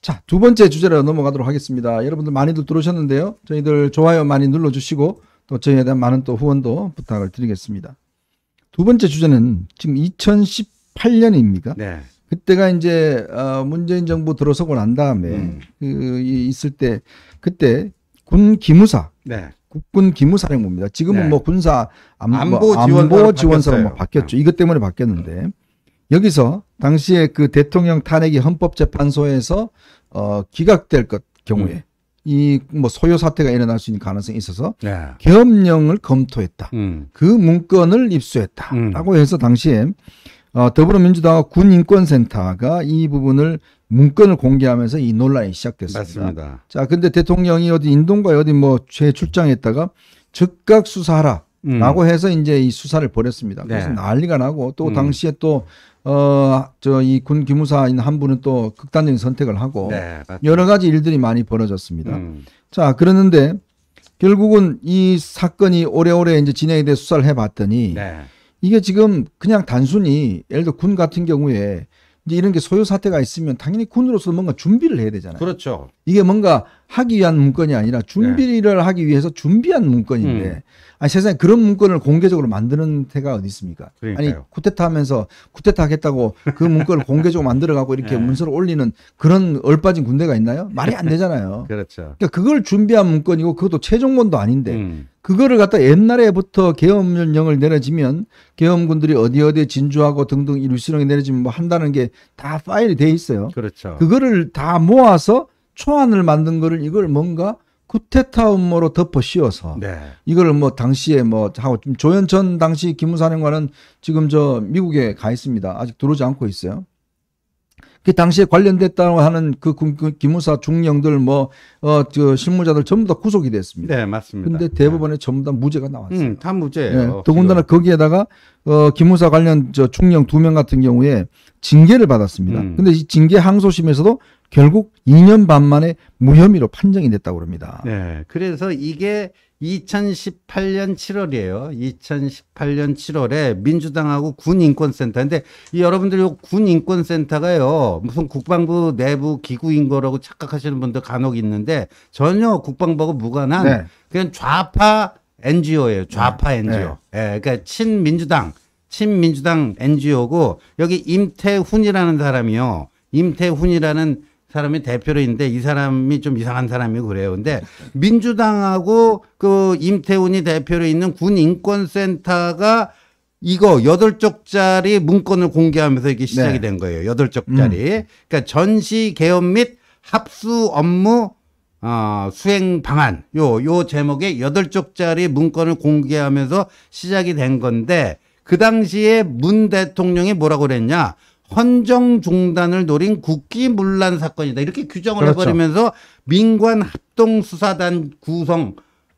자, 두 번째 주제로 넘어가도록 하겠습니다. 여러분들 많이들 들어오셨는데요. 저희들 좋아요 많이 눌러주시고 또 저희에 대한 많은 또 후원도 부탁을 드리겠습니다. 두 번째 주제는 지금 2018년입니까? 네. 그때가 이제 어, 문재인 정부 들어서고 난 다음에 음. 그 있을 때 그때 군 기무사, 네. 국군 기무사령부입니다. 지금은 네. 뭐 군사 안보, 안보 지원사로 바뀌었어 바뀌었죠. 음. 이것 때문에 바뀌었는데 여기서 당시에 그 대통령 탄핵이 헌법재판소에서 어 기각될 것 경우에 음. 이뭐 소요 사태가 일어날 수 있는 가능성이 있어서 네. 계엄령을 검토했다. 음. 그 문건을 입수했다라고 음. 해서 당시에 어, 더불어민주당 군인권센터가 이 부분을 문건을 공개하면서 이 논란이 시작됐습니다. 맞습니다. 자, 근데 대통령이 어디 인동과 어디 뭐최출장했다가 즉각 수사하라. 라고 음. 해서 이제 이 수사를 벌였습니다. 그래서 네. 난리가 나고 또 음. 당시에 또 어저이군 기무사인 한 분은 또 극단적인 선택을 하고 네, 여러 가지 일들이 많이 벌어졌습니다. 음. 자 그러는데 결국은 이 사건이 오래오래 이제 진행이 돼 수사를 해봤더니 네. 이게 지금 그냥 단순히 예를 들어 군 같은 경우에 이제 이런 게 소요 사태가 있으면 당연히 군으로서 뭔가 준비를 해야 되잖아요. 그렇죠. 이게 뭔가 하기 위한 문건이 아니라 준비를 네. 하기 위해서 준비한 문건인데 음. 아니 세상에 그런 문건을 공개적으로 만드는 데가 어디 있습니까? 그러니까요. 아니 쿠데타 하면서 쿠데타 하겠다고 그 문건을 공개적으로 만들어 갖고 이렇게 네. 문서를 올리는 그런 얼빠진 군대가 있나요? 말이 안 되잖아요. 그렇죠. 그러니까 그걸 준비한 문건이고 그것도 최종본도 아닌데 음. 그거를 갖다 옛날에부터 계엄령을 내려지면 계엄군들이 어디 어디에 진주하고 등등 이루시령이 내려지면 뭐 한다는 게 다 파일이 돼 있어요. 그렇죠. 그거를 다 모아서 초안을 만든 거를 이걸 뭔가 쿠데타 음모로 덮어 씌워서 네. 이걸 뭐 당시에 뭐 하고 지금 조현천 당시 기무사령관은 지금 저 미국에 가 있습니다. 아직 들어오지 않고 있어요. 그 당시에 관련됐다고 하는 그, 그 기무사 중령들 뭐어저 실무자들 전부 다 구속이 됐습니다. 네, 맞습니다. 근데 대부분의 네. 전부 다 무죄가 나왔어요. 음, 다 무죄예요. 네, 더군다나 거기에다가 어 기무사 관련 저 중령 두 명 같은 경우에 징계를 받았습니다. 음. 근데 이 징계 항소심에서도 결국 2년 반 만에 무혐의로 판정이 됐다고 합니다. 네. 그래서 이게 2018년 7월이에요. 2018년 7월에 민주당하고 군인권센터인데 이 여러분들 이 군인권센터가요. 무슨 국방부 내부 기구인 거라고 착각하시는 분들 간혹 있는데 전혀 국방부하고 무관한 네. 그냥 좌파 NGO예요. 좌파 NGO. 네. 네. 그러니까 친민주당, 친민주당 NGO고 여기 임태훈이라는 사람이요. 임태훈이라는 사람이 대표로 있는데 이 사람이 좀 이상한 사람이 그래요. 근데 민주당하고 그 임태훈이 대표로 있는 군 인권센터가 이거 여덟 쪽짜리 문건을 공개하면서 이게 시작이 네. 된 거예요. 여덟 쪽짜리. 음. 그러니까 전시 개업 및 합수 업무 어, 수행 방안 요 요 제목의 여덟 쪽짜리 문건을 공개하면서 시작이 된 건데 그 당시에 문 대통령이 뭐라고 그랬냐? 헌정 중단을 노린 국기 문란 사건이다. 이렇게 규정을 그렇죠. 해버리면서 민관 합동 수사단 구성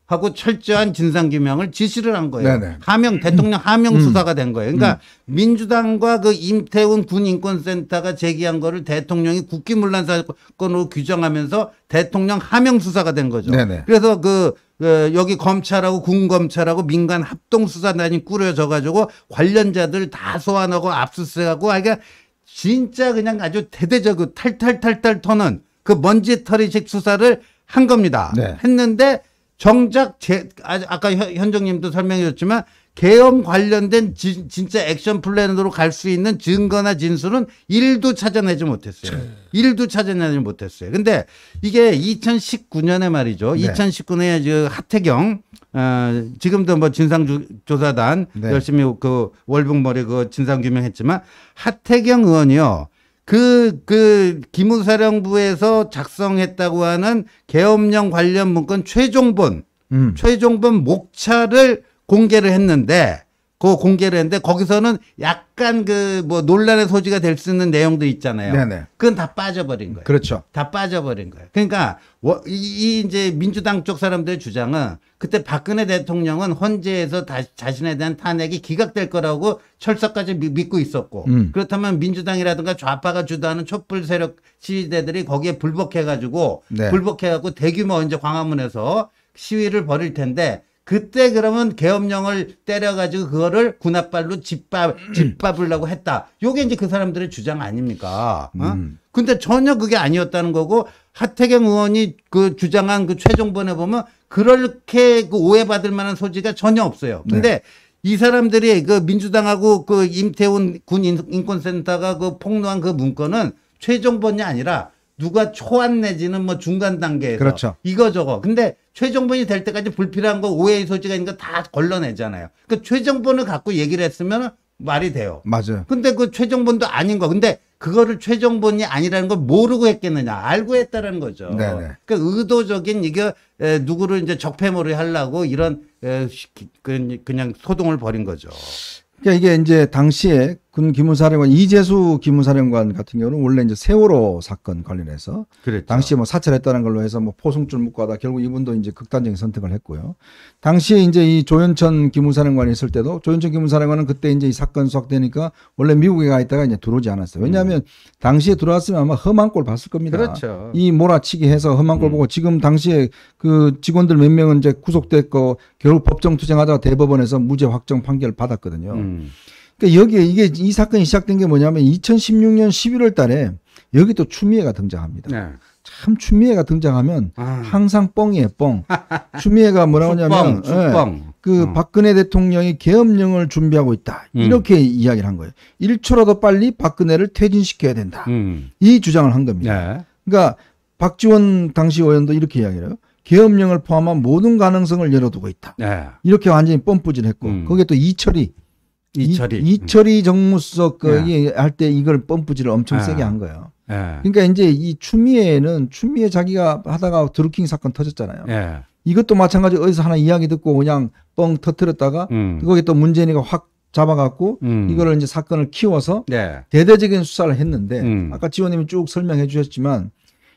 하고 철저한 진상 규명을 지시를 한 거예요. 네네. 하명 대통령 하명 음. 수사가 된 거예요. 그러니까 음. 민주당과 그 임태훈 군인권센터가 제기한 거를 대통령이 국기문란 사건으로 규정하면서 대통령 하명 수사가 된 거죠. 네네. 그래서 그, 그 여기 검찰하고 군검찰하고 민간 합동수사단이 꾸려져 가지고 관련자들 다 소환하고 압수수색하고 하여간 그러니까 진짜 그냥 아주 대대적 그 탈탈탈탈 터는 그 먼지털이식 수사를 한 겁니다. 네. 했는데 정작 제, 아, 아까 현정님도 설명해 줬지만 계엄 관련된 지, 진짜 액션 플랜으로 갈 수 있는 증거나 진술은 1도 찾아내지 못했어요. 1도 찾아내지 못했어요. 근데 이게 2019년에 말이죠. 네. 2019년에 저 하태경 어, 지금도 뭐 진상조사단 네. 열심히 그 월북머리 그 진상규명했지만 하태경 의원이요. 그, 그, 기무사령부에서 작성했다고 하는 계엄령 관련 문건 최종본, 음. 최종본 목차를 공개를 했는데 그 공개를 했는데 거기서는 약간 그 뭐 논란의 소지가 될 수 있는 내용도 있잖아요. 네네. 그건 다 빠져버린 거예요. 그렇죠. 다 빠져버린 거예요. 그러니까 이, 이제 민주당 쪽 사람들의 주장은 그때 박근혜 대통령은 헌재에서 다, 자신에 대한 탄핵이 기각될 거라고 철석까지 미, 믿고 있었고 음. 그렇다면 민주당이라든가 좌파가 주도하는 촛불 세력 지지대들이 거기에 불복해가지고 네. 불복해갖고 대규모 이제 광화문에서 시위를 벌일 텐데 그때 그러면 계엄령을 때려가지고 그거를 군합발로 집밥, 집밥으려고 했다. 요게 이제 그 사람들의 주장 아닙니까? 어? 음. 근데 전혀 그게 아니었다는 거고 하태경 의원이 그 주장한 그 최종본에 보면 그렇게 그 오해받을 만한 소지가 전혀 없어요. 네. 근데 네. 이 사람들이 그 민주당하고 그 임태훈 군 인권센터가 그 폭로한 그 문건은 최종본이 아니라 누가 초안 내지는 뭐 중간 단계에서 그렇죠. 이거 저거. 근데 최종본이 될 때까지 불필요한 거 오해의 소지가 있는 거 다 걸러내잖아요. 그 그러니까 최종본을 갖고 얘기를 했으면 말이 돼요. 맞아요. 근데 그 최종본도 아닌 거. 근데 그거를 최종본이 아니라는 걸 모르고 했겠느냐. 알고 했다는 거죠. 네, 네 그러니까 의도적인 이게 누구를 이제 적폐모를 하려고 이런 그, 그냥 소동을 벌인 거죠. 그러니까 이게 이제 당시에 군 기무사령관 이재수 기무사령관 같은 경우는 원래 이제 세월호 사건 관련해서 그랬죠. 당시에 뭐 사찰했다는 걸로 해서 뭐 포승줄 묶고 하다 결국 이분도 이제 극단적인 선택을 했고요. 당시에 이제 이 조현천 기무사령관이 있을 때도 조현천 기무사령관은 그때 이제 이 사건 수확되니까 원래 미국에 가 있다가 이제 들어오지 않았어요. 음. 왜냐하면 음. 당시에 들어왔으면 아마 험한 꼴 봤을 겁니다. 그렇죠. 이 몰아치기 해서 험한 꼴 음. 보고 지금 당시에 그 직원들 몇 명은 이제 구속됐고 결국 법정 투쟁하다가 대법원에서 무죄 확정 판결을 받았거든요. 음. 그러니까 여기에 이게 이 사건이 시작된 게 뭐냐면 2016년 11월 달에 여기 또 추미애가 등장합니다. 네. 참 추미애가 등장하면 아. 항상 뻥이에요, 뻥. 추미애가 뭐라고 하냐면 예, 그 어. 박근혜 대통령이 계엄령을 준비하고 있다. 음. 이렇게 이야기를 한 거예요. 1초라도 빨리 박근혜를 퇴진시켜야 된다. 음. 이 주장을 한 겁니다. 네. 그러니까 박지원 당시 의원도 이렇게 이야기를 해요. 계엄령을 포함한 모든 가능성을 열어두고 있다. 네. 이렇게 완전히 뻥뿌진했고 음. 거기에 또 이철이 이철이 음. 이철이 정무수석이 그 예. 할때 이걸 펌프질을 엄청 예. 세게 한 거예요. 예. 그러니까 이제 이 추미애는 추미애 자기가 하다가 드루킹 사건 터졌잖아요. 예. 이것도 마찬가지 어디서 하나 이야기 듣고 그냥 뻥터트렸다가 음. 거기에 또 문재인이가 확 잡아갖고 음. 이거를 이제 사건을 키워서 네. 대대적인 수사를 했는데 음. 아까 지원님이 쭉 설명해 주셨지만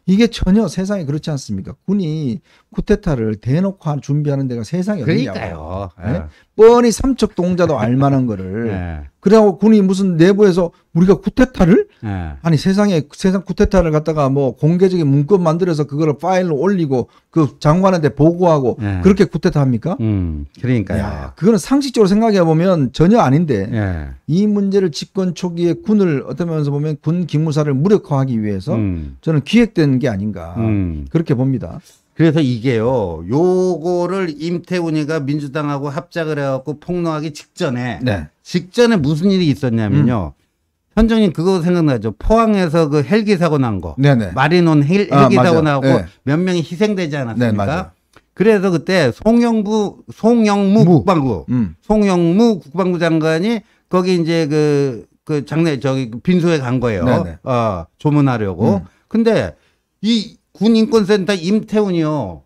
이게 전혀 세상에 그렇지 않습니까? 군이 쿠데타를 대놓고 준비하는 데가 세상에 그러니까요. 네? 네. 뻔히 삼척 동자도 알만한 거를 네. 그래갖고 군이 무슨 내부에서 우리가 쿠데타를 네. 아니 세상에 세상 쿠데타를 갖다가 뭐 공개적인 문건 만들어서 그거를 파일로 올리고 그 장관한테 보고하고 네. 그렇게 쿠데타 합니까? 음, 그러니까요. 야, 그거는 상식적으로 생각해 보면 전혀 아닌데 예. 이 문제를 집권 초기에 군을 어떠면서 보면 군 기무사를 무력화하기 위해서 음. 저는 기획된 게 아닌가 음. 그렇게 봅니다. 그래서 이게요. 요거를 임태훈이가 민주당하고 합작을 해갖고 폭로하기 직전에 네. 직전에 무슨 일이 있었냐면요. 음. 현정님 그거 생각나죠? 포항에서 그 헬기 사고 난 거. 네네. 마리논 헬, 기 아, 사고 나고 네. 몇 명이 희생되지 않았습니까? 네, 그래서 그때 송영부 송영무 무. 국방부 음. 송영무 국방부 장관이 거기 이제 그그 그 장례 저기 빈소에 간 거예요. 네네. 네. 어, 조문하려고. 음. 근데 이 군인권센터 임태훈이요.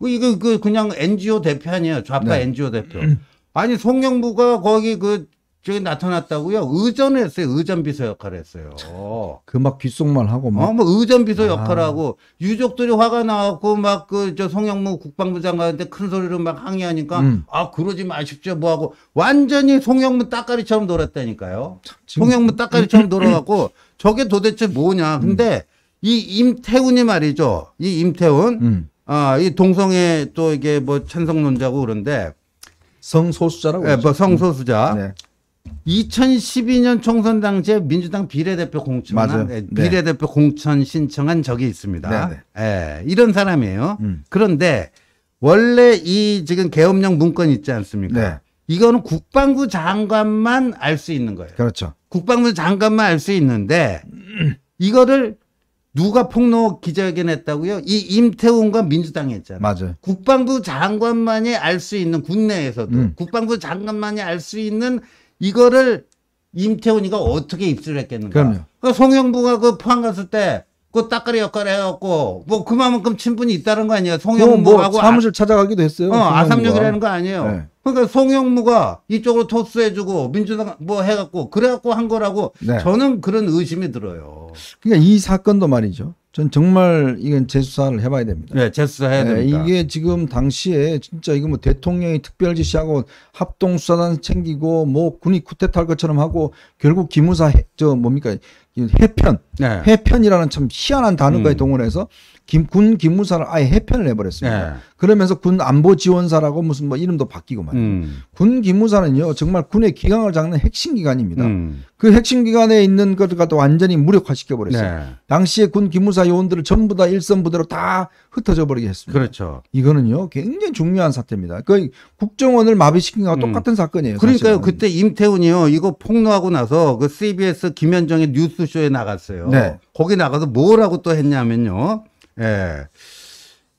그 이거 그 그냥 NGO 대표 아니에요. 좌파 네. NGO 대표. 음. 아니 송영부가 거기 그 저기 나타났다고요. 의전했어요. 의전 비서 역할을 했어요. 그 막 귓속만 하고 막. 어, 뭐 의전 비서 아. 역할하고 을 유족들이 화가 나갖고 막 그 저 송영무 국방부 장관한테 큰 소리로 막 항의하니까 음. 아 그러지 마십시오 뭐 하고 완전히 송영무 따까리처럼 놀았다니까요. 송영무 따까리처럼 음, 음, 놀아갖고 저게 도대체 뭐냐. 근데 음. 이 임태훈이 말이죠. 이 임태훈. 음. 아, 이 동성애 또 이게 뭐 찬성론자고 그런데 성소수자라고. 예, 뭐 성소수자. 음. 네. 2012년 총선 당시에 민주당 비례대표 공천한 예, 네, 비례대표 공천 신청한 적이 있습니다. 네, 네. 예, 이런 사람이에요. 음. 그런데 원래 이 지금 계엄령 문건 있지 않습니까? 네. 이거는 국방부 장관만 알 수 있는 거예요. 그렇죠. 국방부 장관만 알 수 있는데 이거를 누가 폭로 기자회견했다고요? 이 임태훈과 민주당이 했잖아요. 맞아요. 국방부 장관만이 알 수 있는 국내에서도 음. 국방부 장관만이 알 수 있는 이거를 임태훈이가 어떻게 입수를 했겠는가? 그럼요. 그러니까 송영부가 그 포항 갔을 때그 따까리 역할을 해갖고 뭐 그만큼 친분이 있다는 거 아니에요. 송영무하고 뭐, 뭐 아- 사무실 아, 찾아가기도 했어요. 어, 아삼육이라는 거 아니에요. 네. 그러니까 송영무가 이쪽으로 토스해주고 민주당 뭐 해갖고 그래갖고 한 거라고 네. 저는 그런 의심이 들어요. 그러니까 이 사건도 말이죠. 전 정말 이건 재수사를 해봐야 됩니다. 네, 재수사해야 네, 됩니다. 이게 지금 당시에 진짜 이거 뭐 대통령이 특별 지시하고 합동 수사단 챙기고 뭐 군이 쿠데타할 것처럼 하고 결국 기무사 저 뭡니까 해편, 네. 해편이라는 참 희한한 단어까지 음. 동원해서 김, 군 기무사를 아예 해편을 해버렸습니다. 네. 그러면서 군 안보 지원사라고 무슨 뭐 이름도 바뀌고 말이에요. 음. 군 기무사는요 정말 군의 기강을 잡는 핵심 기관입니다. 음. 그 핵심 기관에 있는 것들과다 완전히 무력화시켜 버렸어요. 네. 당시에 군 기무사 요원들을 전부 다 일선 부대로 다 흩어져 버리게 했습니다. 그렇죠. 이거는요 굉장히 중요한 사태입니다. 그 국정원을 마비시킨 거와 음. 똑같은 음. 사건이에요. 그러니까요 사실은. 그때 임태훈이요 이거 폭로하고 나서 그 CBS 김현정의 뉴스쇼에 나갔어요. 네. 거기 나가서 뭐라고 또 했냐면요. 예.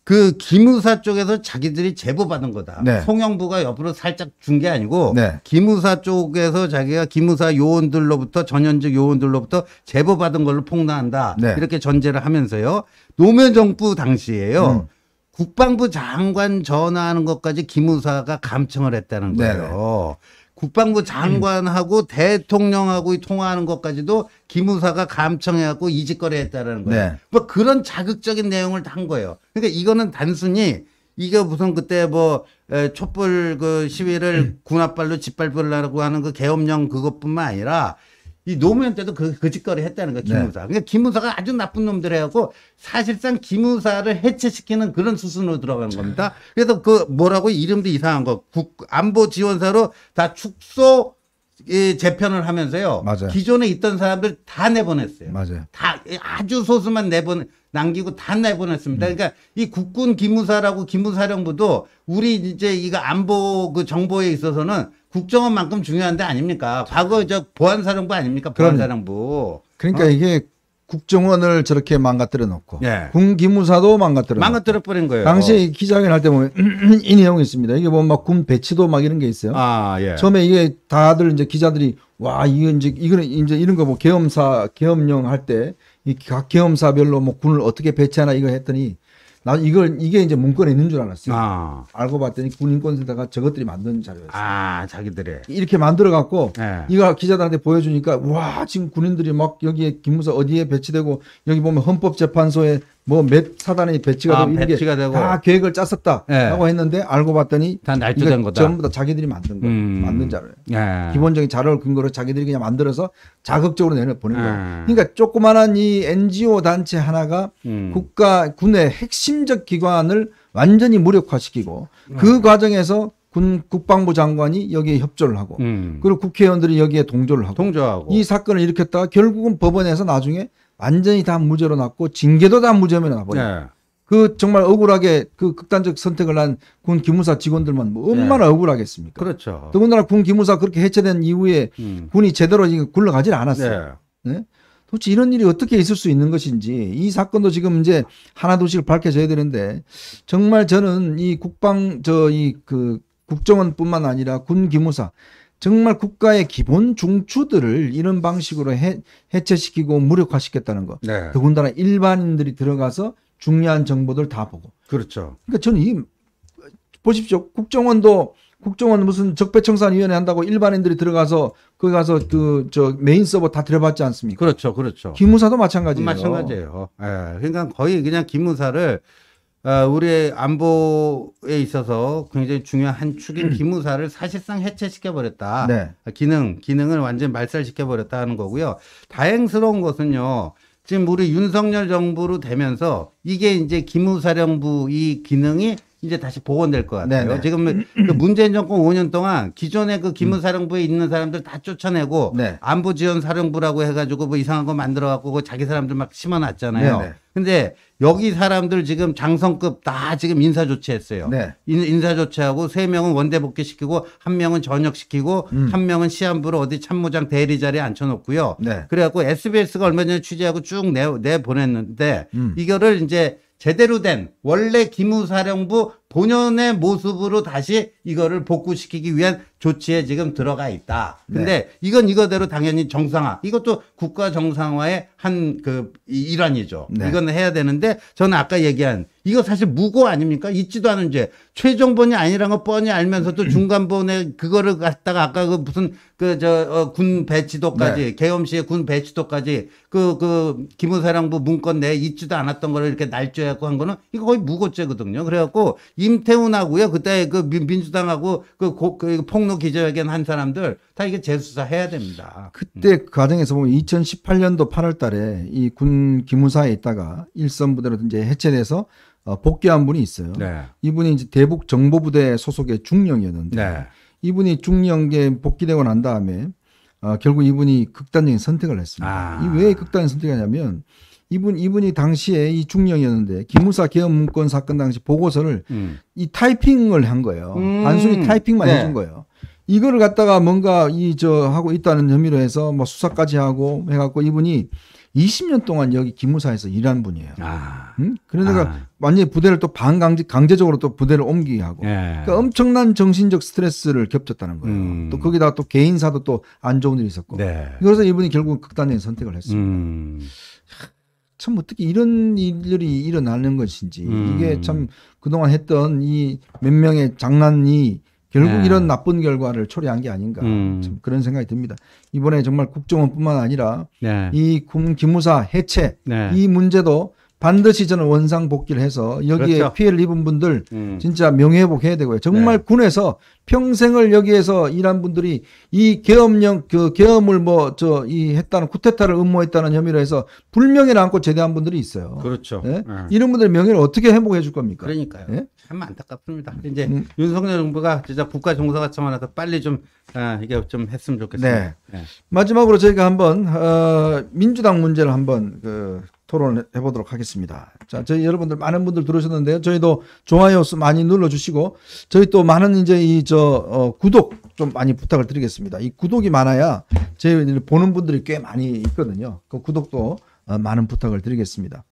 그 기무사 쪽에서 자기들이 제보 받은 거다. 네. 송영부가 옆으로 살짝 준 게 아니고 네. 기무사 쪽에서 자기가 기무사 요원들로부터 전현직 요원들로부터 제보 받은 걸로 폭로한다. 네. 이렇게 전제를 하면서요. 노무현 정부 당시에요. 음. 국방부 장관 전화하는 것까지 기무사가 감청을 했다는 네, 네. 거예요. 네 국방부 장관하고 음. 대통령하고 통화하는 것까지도 기무사가 감청해갖고 이직거래했다라는 거예요. 네. 뭐 그런 자극적인 내용을 한 거예요. 그러니까 이거는 단순히 이게 무슨 그때 뭐 촛불 그 시위를 음. 군합발로 짓밟으려고 하는 그 계엄령 그것뿐만 아니라 이 노무현 때도 그, 그 짓거리 했다는 거야, 기무사. 네. 그러니까 기무사가 아주 나쁜 놈들이하고 사실상 기무사를 해체시키는 그런 수순으로 들어간 겁니다. 그래서 그 뭐라고 이름도 이상한 거, 국, 안보 지원사로 다 축소, 이 재편을 하면서요. 맞아요. 기존에 있던 사람들 다 내보냈어요. 맞아요. 다 아주 소수만 내보내 남기고 다 내보냈습니다. 음. 그러니까 이 국군 기무사라고 기무사령부도 우리 이제 이거 안보 그 정보에 있어서는 국정원만큼 중요한 데 아닙니까? 과거 저 보안사령부 아닙니까? 보안사령부. 그러니까 어? 이게 국정원을 저렇게 망가뜨려 놓고 예. 군기무사도 망가뜨려 망가뜨려 버린 거예요. 당시 기자회견 할 때 보면 이 내용이 있습니다. 이게 뭐 막 군 배치도 막 이런 게 있어요. 아, 예. 처음에 이게 다들 이제 기자들이 와 이거 이제 이거는 이제 이런 거 뭐 계엄사 계엄령 할 때이각 계엄사별로 뭐 군을 어떻게 배치하나 이거 했더니 나 이걸 이게 이제 문건에 있는 줄 알았어요. 아. 알고 봤더니 군인권센터가 저것들이 만든 자료였어요. 아 자기들의 이렇게 만들어 갖고 네. 예. 이거 기자들한테 보여주니까 와 지금 군인들이 막 여기에 김무사 어디에 배치되고 여기 보면 헌법재판소에 뭐몇 사단의 배치가 아, 되고 이 배치가 되고. 다 계획을 짰었다라고 예. 했는데 알고 봤더니 다 날조된 거다. 전부 다 자기들이 만든 거, 음. 만든 자료예 예. 기본적인 자료를 근거로 자기들이 그냥 만들어서 자극적으로 내려 보낸 예. 거예요. 그러니까 조그마한 이 NGO 단체 하나가 음. 국가 군의 핵심적 기관을 완전히 무력화시키고 그 음. 그 과정에서 군 국방부 장관이 여기에 협조를 하고 음. 그리고 국회의원들이 여기에 동조를 하고 동조하고 이 사건을 일으켰다가 결국은 법원에서 나중에 완전히 다 무죄로 났고 징계도 다무죄면 나버려. 예. 네. 그 정말 억울하게 그 극단적 선택을 한 군 기무사 직원들만 뭐 얼마나 예. 억울하겠습니까? 그렇죠. 더군다나 군 기무사 그렇게 해체된 이후에 음. 군이 제대로 굴러가질 않았어요. 예. 네? 도대체 이런 일이 어떻게 있을 수 있는 것인지 이 사건도 지금 이제 하나둘씩 밝혀져야 되는데 정말 저는 이 국방 저 이 그 국정원뿐만 아니라 군 기무사 정말 국가의 기본 중추들을 이런 방식으로 해, 해체시키고 무력화시켰다는 거. 네. 더군다나 일반인들이 들어가서 중요한 정보들 다 보고. 그렇죠. 그러니까 저는 이 보십시오. 국정원도 국정원 무슨 적폐청산위원회 한다고 일반인들이 들어가서 거기 가서 그 저 메인 서버 다 들여봤지 않습니까? 그렇죠, 그렇죠. 기무사도 마찬가지예요. 마찬가지예요. 예. 그러니까 거의 그냥 기무사를 어, 우리의 안보에 있어서 굉장히 중요한 한 축인 음. 기무사를 사실상 해체시켜 버렸다. 네. 기능 기능을 완전 히 말살시켜 버렸다는 하 거고요. 다행스러운 것은요. 지금 우리 윤석열 정부로 되면서 이게 이제 기무사령부 이 기능이 이제 다시 복원될 것 같아요. 네네. 지금 그 음. 문재인 정권 5년 동안 기존에그 기무사령부에 음. 있는 사람들 다 쫓아내고 네. 안보지원사령부라고 해가지고 뭐 이상한 거 만들어갖고 그 자기 사람들 막 심어놨잖아요. 네네. 근데 여기 사람들 지금 장성급 다 지금 인사 조치했어요. 네. 인, 사 조치하고 세 명은 원대 복귀시키고 한 명은 전역시키고 음. 한 명은 시한부로 어디 참모장 대리 자리에 앉혀놓고요. 네. 그래갖고 SBS가 얼마 전에 취재하고 쭉내내 보냈는데 음. 이거를 이제 제대로 된 원래 기무사령부 본연의 모습으로 다시 이거를 복구시키기 위한 조치에 지금 들어가 있다. 근데 네. 이건 이거대로 당연히 정상화. 이것도 국가 정상화의 한 그 일환이죠. 네. 이건 해야 되는데 저는 아까 얘기한 이거 사실 무고 아닙니까? 있지도 않은 죄. 최종본이 아니라는 거 뻔히 알면서도 음. 중간본에 그거를 갖다가 아까 그 무슨 그 저군 어 배치도까지 네. 계엄시의 군 배치도까지 그그 기무사령부 그 문건 내에 있지도 않았던 거를 이렇게 날조해갖고 한 거는 이거 거의 무고죄거든요. 그래갖고 임태훈하고요. 그때 그 민주당하고 그, 고, 그 폭로 기자회견 한 사람들 다 이게 재수사 해야 됩니다. 그때 음. 그 과정에서 보면 2018년도 8월 달에 이 군 기무사에 있다가 일선 부대로 이제 해체돼서 어, 복귀한 분이 있어요. 네. 이분이 이제 대북 정보부대 소속의 중령이었는데 네. 이분이 중령에 복귀되고 난 다음에 어, 결국 이분이 극단적인 선택을 했습니다. 아. 이왜 극단적인 선택이냐면 을 이분 이분이 당시에 이 중령이었는데 기무사 개업 문건 사건 당시 보고서를 음. 이 타이핑을 한 거예요. 음. 단순히 타이핑만 네. 해준 거예요. 이거를 갖다가 뭔가 이 저 하고 있다는 혐의로 해서 뭐 수사까지 하고 해갖고 이분이 20년 동안 여기 기무사에서 일한 분이에요. 아. 응? 음? 그러니까 아. 완전히 부대를 또 반강제 강제적으로 또 부대를 옮기게 하고 예. 그러니까 엄청난 정신적 스트레스를 겹쳤다는 거예요. 음. 또 거기다 또 개인사도 또 안 좋은 일이 있었고 네. 그래서 이분이 결국 극단적인 선택을 했습니다. 음. 참 어떻게 뭐 이런 일들이 일어나는 것인지 음. 이게 참 그동안 했던 이 몇 명의 장난이 결국 네. 이런 나쁜 결과를 초래한 게 아닌가 음. 참 그런 생각이 듭니다. 이번에 정말 국정원뿐만 아니라 네. 이군 기무사 해체 네. 이 문제도 반드시 저는 원상 복귀를 해서 여기에 그렇죠. 피해를 입은 분들 음. 진짜 명예회복 해야 되고요. 정말 네. 군에서 평생을 여기에서 일한 분들이 이 계엄령 그 계엄을 뭐 저 이 했다는 쿠데타를 음모했다는 혐의로 해서 불명예를 안고 제대한 분들이 있어요. 그렇죠. 네? 네. 이런 분들의 명예를 어떻게 회복해 줄 겁니까? 그러니까요. 예? 참 안타깝습니다. 이제 음. 윤석열 정부가 진짜 국가 정사자청 하나 더 빨리 좀 아, 이게 좀 했으면 좋겠습니다. 네. 마지막으로 저희가 한번 어, 민주당 문제를 한번 그 토론을 해보도록 하겠습니다. 자, 저희 여러분들 많은 분들 들어오셨는데요. 저희도 좋아요 많이 눌러주시고 저희 또 많은 이제 이저 어, 구독 좀 많이 부탁을 드리겠습니다. 이 구독이 많아야 저희 보는 분들이 꽤 많이 있거든요. 그 구독도 어, 많은 부탁을 드리겠습니다.